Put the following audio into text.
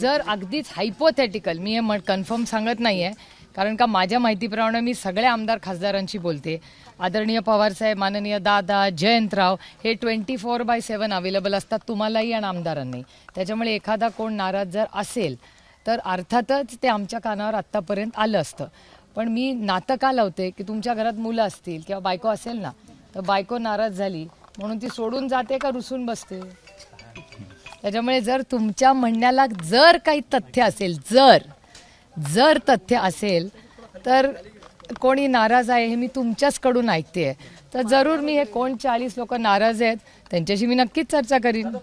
जर अगदीच हायपोथेटिकल मी हे म्हण कन्फर्म सांगत नाही आहे कारण का माझ्या माहितीप्रमाणे मी सगळे आमदार खासदारांशी बोलते आदरणीय पवारसाहेब माननीय दादा जयंतराव हे twenty four by seven available असतात तुम्हालाही आणि आमदारांनी त्याच्यामुळे एखादा कोण नाराज जर असेल तर अर्थातच ते आमच्या कानावर आत्तापर्यंत आलं असतं पण मी नातं का लावते की तुमच्या घरात मुलं असतील किंवा बायको असेल ना तर बायको नाराज झाली म्हणून ती सोडून जाते का रुसून बसते त्याच्यामुळे जर तुमच्या म्हणण्याला जर काही तथ्य असेल जर जर तथ्य असेल तर कोणी नाराज आहे हे मी तुमच्याचकडून ऐकते आहे तर जरूर मी हे कोण चाळीस लोक नाराज आहेत त्यांच्याशी मी नक्कीच चर्चा करीन